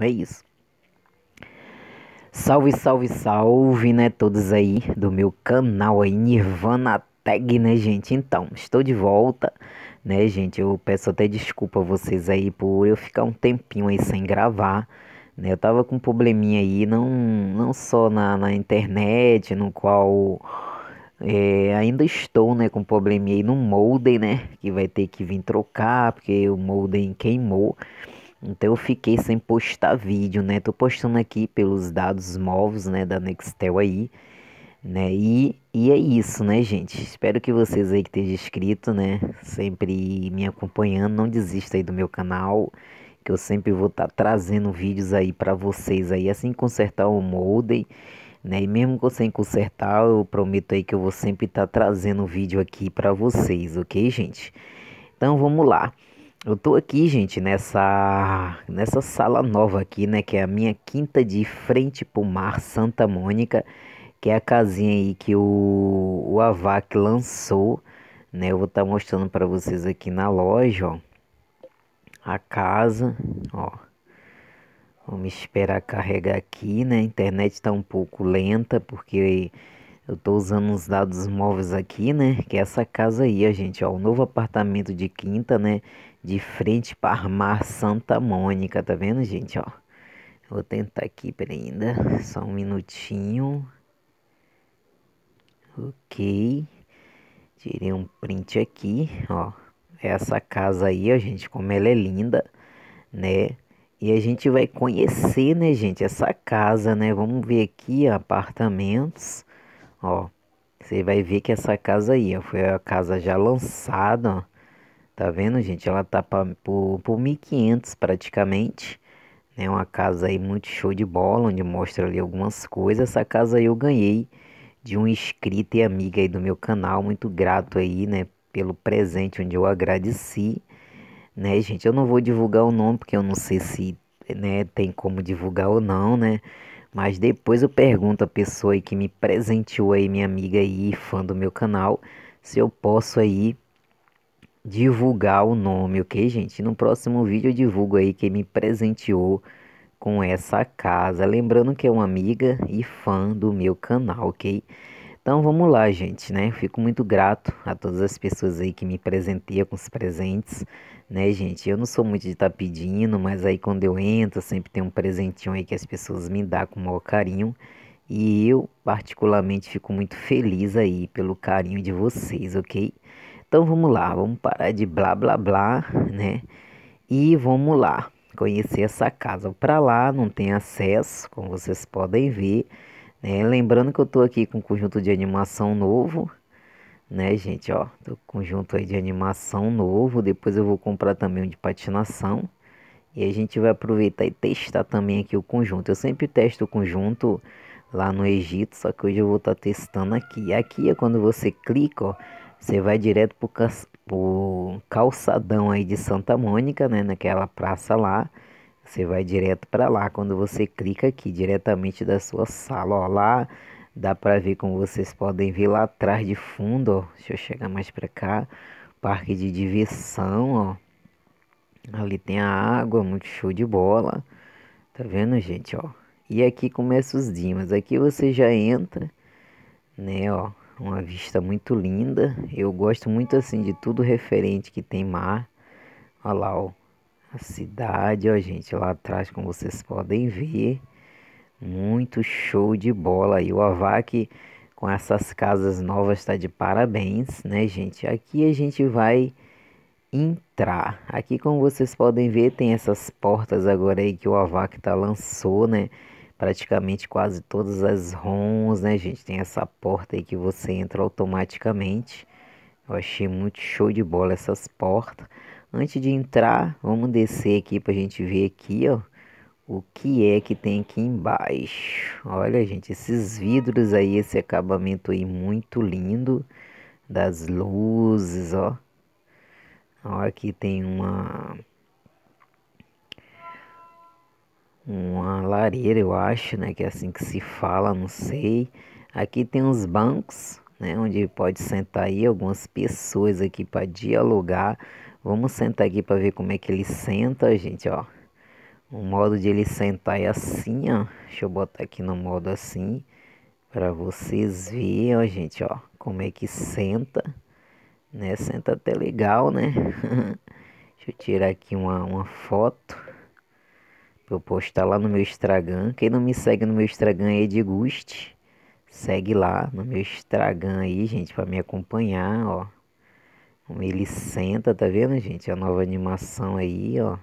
É isso. Salve, salve, salve, né? Todos aí do meu canal aí, Nirvana Tag, né, gente? Então, estou de volta, né, gente? Eu peço até desculpa a vocês aí por eu ficar um tempinho aí sem gravar. Né? Eu tava com um probleminha aí, não, não só na, na internet, no qual é, ainda estou né, com um probleminha aí no molde, né? Que vai ter que vir trocar, porque o molde queimou. Então eu fiquei sem postar vídeo, né? Tô postando aqui pelos dados novos, né, da Nextel aí, né? E, e é isso, né, gente? Espero que vocês aí que estejam inscrito, né, sempre me acompanhando, não desista aí do meu canal, que eu sempre vou estar tá trazendo vídeos aí para vocês aí assim consertar o modem, né? E mesmo sem consertar, eu prometo aí que eu vou sempre estar tá trazendo vídeo aqui para vocês, OK, gente? Então vamos lá. Eu tô aqui, gente, nessa nessa sala nova aqui, né, que é a minha quinta de frente pro mar Santa Mônica, que é a casinha aí que o o Avac lançou, né? Eu vou estar tá mostrando para vocês aqui na loja, ó. A casa, ó. Vamos esperar carregar aqui, né? A internet tá um pouco lenta porque eu estou usando uns dados móveis aqui, né? Que é essa casa aí, ó, gente, ó, o novo apartamento de quinta, né? De frente para Mar Santa Mônica, tá vendo, gente, ó? Vou tentar aqui, peraí, ainda, só um minutinho. Ok, tirei um print aqui, ó. É essa casa aí, ó, gente, como ela é linda, né? E a gente vai conhecer, né, gente, essa casa, né? Vamos ver aqui, ó, apartamentos Ó, você vai ver que essa casa aí, ó, foi a casa já lançada, ó. Tá vendo, gente? Ela tá pra, por, por 1.500 praticamente. Né? Uma casa aí muito show de bola, onde mostra ali algumas coisas. Essa casa aí eu ganhei de um inscrito e amiga aí do meu canal. Muito grato aí, né? Pelo presente, onde eu agradeci. Né, gente? Eu não vou divulgar o nome, porque eu não sei se né, tem como divulgar ou não, né? Mas depois eu pergunto à pessoa aí que me presenteou aí, minha amiga aí, fã do meu canal, se eu posso aí divulgar o nome, ok, gente? No próximo vídeo eu divulgo aí quem me presenteou com essa casa. Lembrando que é uma amiga e fã do meu canal, ok? Então vamos lá, gente, né? Fico muito grato a todas as pessoas aí que me presenteiam com os presentes né, gente? Eu não sou muito de estar tá pedindo, mas aí quando eu entro, sempre tem um presentinho aí que as pessoas me dão com o maior carinho. E eu, particularmente, fico muito feliz aí pelo carinho de vocês, ok? Então vamos lá, vamos parar de blá blá blá, né? E vamos lá conhecer essa casa. Para lá não tem acesso, como vocês podem ver. Né? Lembrando que eu estou aqui com um conjunto de animação novo, né, gente? Ó, do conjunto aí de animação novo. Depois eu vou comprar também um de patinação. E a gente vai aproveitar e testar também aqui o conjunto. Eu sempre testo o conjunto lá no Egito, só que hoje eu vou estar tá testando aqui. Aqui é quando você clica, ó, você vai direto pro, ca... pro calçadão aí de Santa Mônica, né, naquela praça lá. Você vai direto para lá quando você clica aqui diretamente da sua sala, ó, lá Dá pra ver como vocês podem ver lá atrás de fundo, ó. Deixa eu chegar mais pra cá. Parque de diversão, ó. Ali tem a água, muito show de bola. Tá vendo, gente, ó? E aqui começa os dimas. Aqui você já entra, né, ó. Uma vista muito linda. Eu gosto muito, assim, de tudo referente que tem mar. Olha lá, ó. A cidade, ó, gente. Lá atrás, como vocês podem ver. Muito show de bola. E o AVAC com essas casas novas está de parabéns, né, gente? Aqui a gente vai entrar. Aqui, como vocês podem ver, tem essas portas agora aí que o AVAC tá lançou, né? Praticamente quase todas as ROMs, né, gente? Tem essa porta aí que você entra automaticamente. Eu achei muito show de bola essas portas. Antes de entrar, vamos descer aqui pra gente ver aqui, ó o que é que tem aqui embaixo. Olha, gente, esses vidros aí, esse acabamento aí muito lindo das luzes, ó. ó aqui tem uma uma lareira, eu acho, né, que é assim que se fala, não sei. Aqui tem uns bancos, né, onde pode sentar aí algumas pessoas aqui para dialogar. Vamos sentar aqui para ver como é que ele senta, gente, ó. O modo de ele sentar é assim, ó. Deixa eu botar aqui no modo assim. para vocês verem, ó, gente, ó. Como é que senta. Né? Senta até legal, né? Deixa eu tirar aqui uma, uma foto. Pra eu postar lá no meu Instagram. Quem não me segue no meu Instagram é guste Segue lá no meu Instagram aí, gente, para me acompanhar, ó. Como ele senta, tá vendo, gente? A nova animação aí, ó.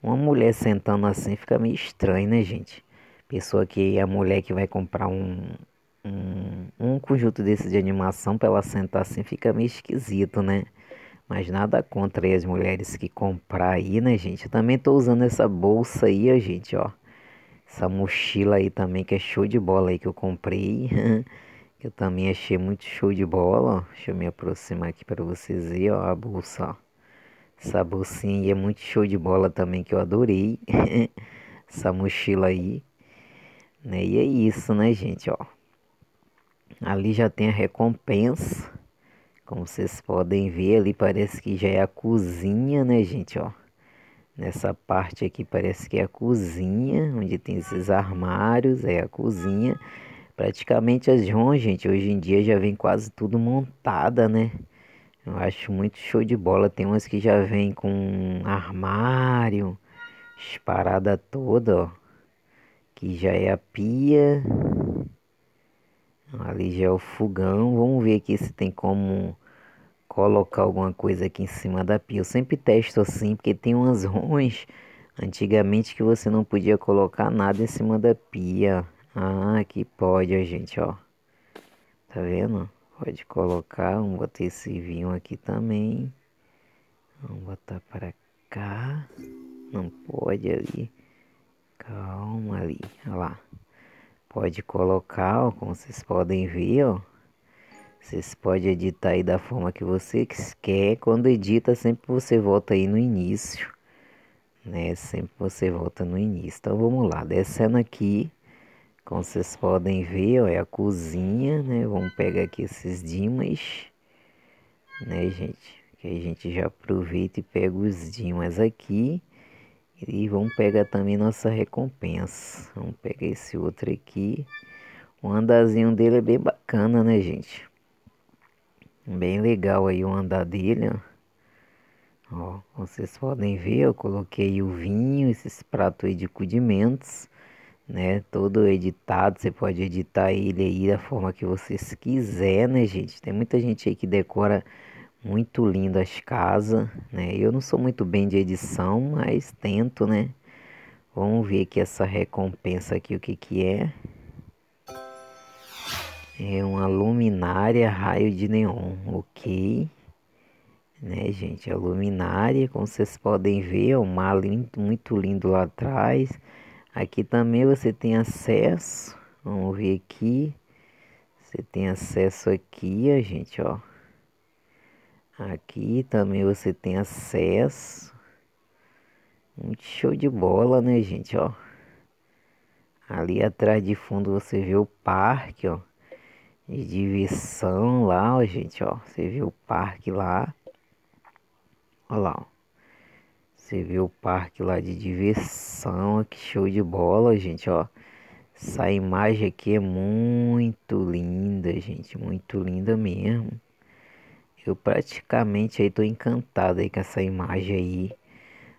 Uma mulher sentando assim fica meio estranho, né, gente? Pessoa que é a mulher que vai comprar um, um, um conjunto desse de animação para ela sentar assim fica meio esquisito, né? Mas nada contra aí as mulheres que comprar aí, né, gente? Eu também tô usando essa bolsa aí, ó, gente, ó. Essa mochila aí também, que é show de bola aí que eu comprei. que eu também achei muito show de bola, ó. Deixa eu me aproximar aqui para vocês verem, ó, a bolsa, ó. Sabor sim, e é muito show de bola também que eu adorei essa mochila aí. Né? E é isso, né, gente, ó. Ali já tem a recompensa. Como vocês podem ver, ali parece que já é a cozinha, né, gente, ó. Nessa parte aqui parece que é a cozinha, onde tem esses armários, é a cozinha. Praticamente as joão gente, hoje em dia já vem quase tudo montada, né? Eu acho muito show de bola. Tem umas que já vem com armário, esparada toda, ó. Que já é a pia. Ali já é o fogão. Vamos ver aqui se tem como colocar alguma coisa aqui em cima da pia. Eu sempre testo assim, porque tem umas ruins antigamente que você não podia colocar nada em cima da pia. Ah, aqui pode, ó, gente, ó. Tá vendo? Pode colocar, vamos botar esse vinho aqui também. Vamos botar para cá. Não pode ali. Calma ali, olha lá. Pode colocar, ó, como vocês podem ver, ó. Vocês podem editar aí da forma que você quer. É quando edita, sempre você volta aí no início, né? Sempre você volta no início. Então vamos lá, descendo aqui, como vocês podem ver, ó, é a cozinha, né? Vamos pegar aqui esses dimas, né, gente? Que a gente já aproveita e pega os dimas aqui. E vamos pegar também nossa recompensa. Vamos pegar esse outro aqui. O andazinho dele é bem bacana, né, gente? Bem legal aí o andar dele, ó. Ó, vocês podem ver, eu coloquei o vinho, esses pratos aí de condimentos né? Todo editado, você pode editar ele aí da forma que vocês quiser, né, gente? Tem muita gente aí que decora muito lindo as casas, né? Eu não sou muito bem de edição, mas tento, né? Vamos ver aqui essa recompensa aqui, o que que é. É uma luminária raio de neon, ok? Né, gente, a luminária, como vocês podem ver, é um mar lindo, muito lindo lá atrás. Aqui também você tem acesso. Vamos ver aqui. Você tem acesso aqui, ó, gente, ó. Aqui também você tem acesso. Muito show de bola, né, gente, ó. Ali atrás de fundo você vê o parque, ó. De diversão lá, ó, gente, ó. Você vê o parque lá. Olha lá, ó. Você vê o parque lá de diversão, que show de bola, gente, ó. Essa imagem aqui é muito linda, gente, muito linda mesmo. Eu praticamente aí tô encantado aí com essa imagem aí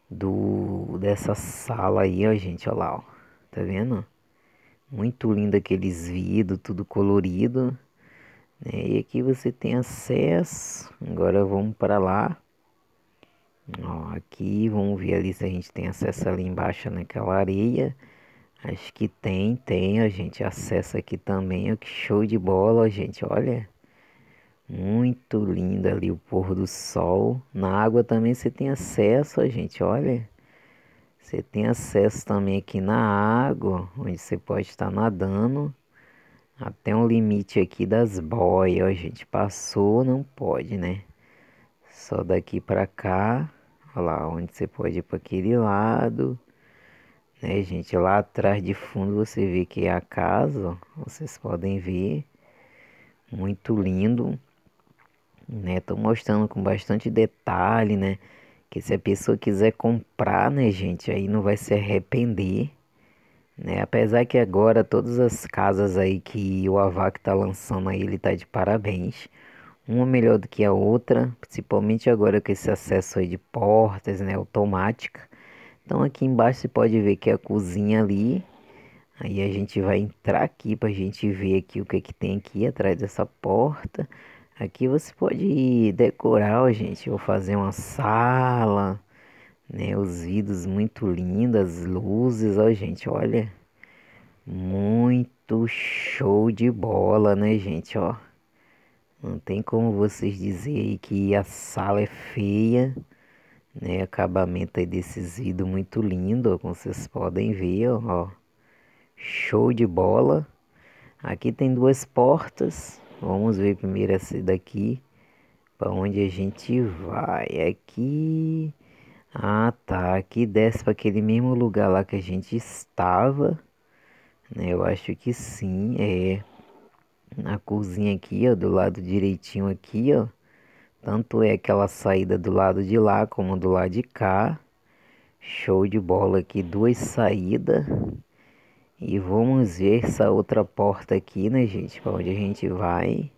do dessa sala aí, ó, gente, ó lá, ó. Tá vendo? Muito lindo aqueles vidros, tudo colorido. Né? E aqui você tem acesso. Agora vamos para lá. Ó, aqui, vamos ver ali se a gente tem acesso ali embaixo naquela areia. Acho que tem, tem, a gente acessa aqui também, ó, que show de bola, ó, gente, olha. Muito lindo ali o pôr do sol. Na água também você tem acesso, ó, gente, olha. Você tem acesso também aqui na água, onde você pode estar nadando. Até um limite aqui das boias, ó, gente. Passou, não pode, né? Só daqui pra cá. Olha lá, onde você pode ir para aquele lado. Né, gente? Lá atrás de fundo você vê que é a casa, ó, vocês podem ver. Muito lindo. Né? Tô mostrando com bastante detalhe, né? Que se a pessoa quiser comprar, né, gente, aí não vai se arrepender. Né? Apesar que agora todas as casas aí que o Avac tá lançando aí, ele tá de parabéns uma melhor do que a outra, principalmente agora com esse acesso aí de portas, né, automática. Então aqui embaixo você pode ver que é a cozinha ali. Aí a gente vai entrar aqui para a gente ver aqui o que é que tem aqui atrás dessa porta. Aqui você pode decorar, ó, gente, ou fazer uma sala, né? Os vidros muito lindas, luzes, ó, gente, olha. Muito show de bola, né, gente, ó. Não tem como vocês dizerem que a sala é feia, né? Acabamento aí desse vidros muito lindo, como vocês podem ver, ó. Show de bola. Aqui tem duas portas. Vamos ver primeiro essa daqui. Para onde a gente vai? Aqui. Ah, tá. Aqui desce para aquele mesmo lugar lá que a gente estava. Né? Eu acho que sim, é na cozinha aqui, ó, do lado direitinho aqui, ó. Tanto é aquela saída do lado de lá como do lado de cá. Show de bola aqui, duas saídas. E vamos ver essa outra porta aqui, né, gente? Para onde a gente vai.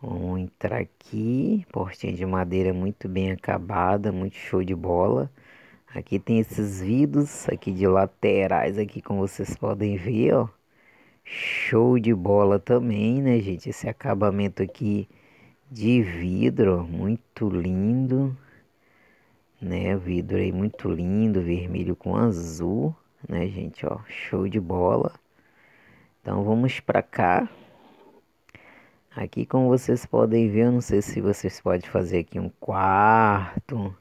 Vamos entrar aqui. Portinha de madeira muito bem acabada, muito show de bola. Aqui tem esses vidros aqui de laterais aqui, como vocês podem ver, ó. Show de bola também, né, gente? Esse acabamento aqui de vidro, ó, muito lindo, né? Vidro aí muito lindo, vermelho com azul, né, gente? Ó, show de bola. Então vamos para cá. Aqui, como vocês podem ver, eu não sei se vocês podem fazer aqui um quarto,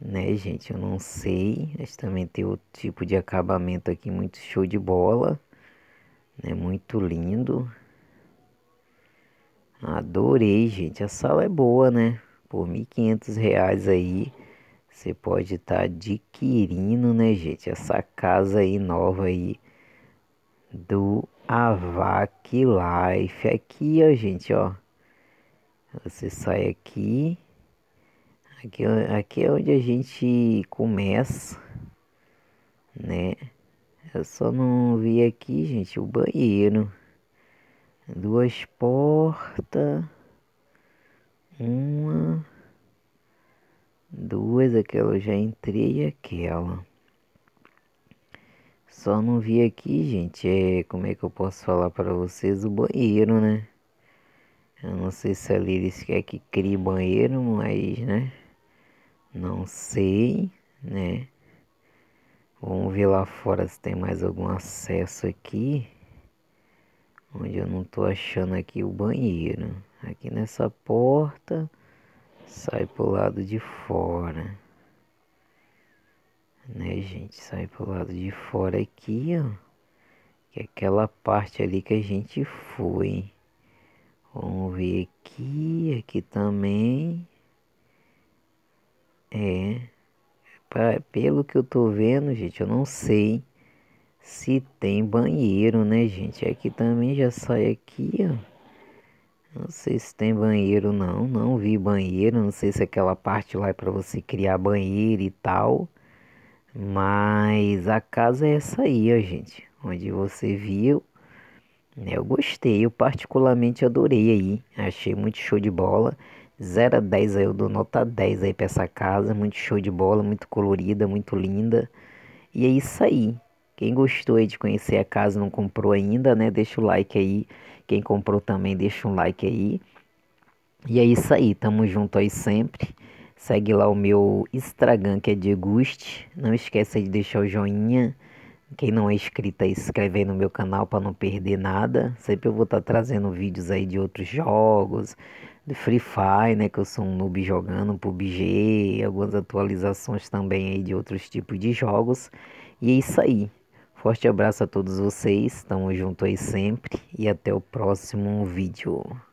né, gente? Eu não sei, mas também tem outro tipo de acabamento aqui, muito show de bola. É muito lindo. Adorei, gente. A sala é boa, né? Por R$ 1.500 aí, você pode estar tá adquirindo, né, gente? Essa casa aí nova aí do Avac Life. Aqui, ó, gente, ó. Você sai aqui. Aqui, é, aqui é onde a gente começa, né? Eu só não vi aqui, gente, o banheiro. Duas portas. Uma. Duas, aquela eu já entrei e aquela. Só não vi aqui, gente, é como é que eu posso falar para vocês o banheiro, né? Eu não sei se ali eles querem que crie banheiro, mas, né? Não sei, né? Vamos ver lá fora se tem mais algum acesso aqui. Onde eu não tô achando aqui o banheiro. Aqui nessa porta. Sai pro lado de fora. Né, gente? Sai pro lado de fora aqui, ó. Que é aquela parte ali que a gente foi. Vamos ver aqui. Aqui também. É. Pra, pelo que eu tô vendo, gente, eu não sei se tem banheiro, né, gente? Aqui é também já sai aqui, ó. Não sei se tem banheiro não, não vi banheiro, não sei se aquela parte lá é para você criar banheiro e tal. Mas a casa é essa aí, ó, gente, onde você viu. Né, eu gostei, eu particularmente adorei aí, achei muito show de bola. 0 a 10 aí, eu dou nota 10 aí pra essa casa. Muito show de bola, muito colorida, muito linda. E é isso aí. Quem gostou aí de conhecer a casa não comprou ainda, né? Deixa o like aí. Quem comprou também, deixa um like aí. E é isso aí, tamo junto aí sempre. Segue lá o meu Instagram, que é de Guste Não esqueça de deixar o joinha. Quem não é inscrito aí, se inscreve aí no meu canal para não perder nada. Sempre eu vou estar tá trazendo vídeos aí de outros jogos, de Free Fire, né? Que eu sou um noob jogando PUBG, algumas atualizações também aí de outros tipos de jogos. E é isso aí. Forte abraço a todos vocês, tamo junto aí sempre e até o próximo vídeo.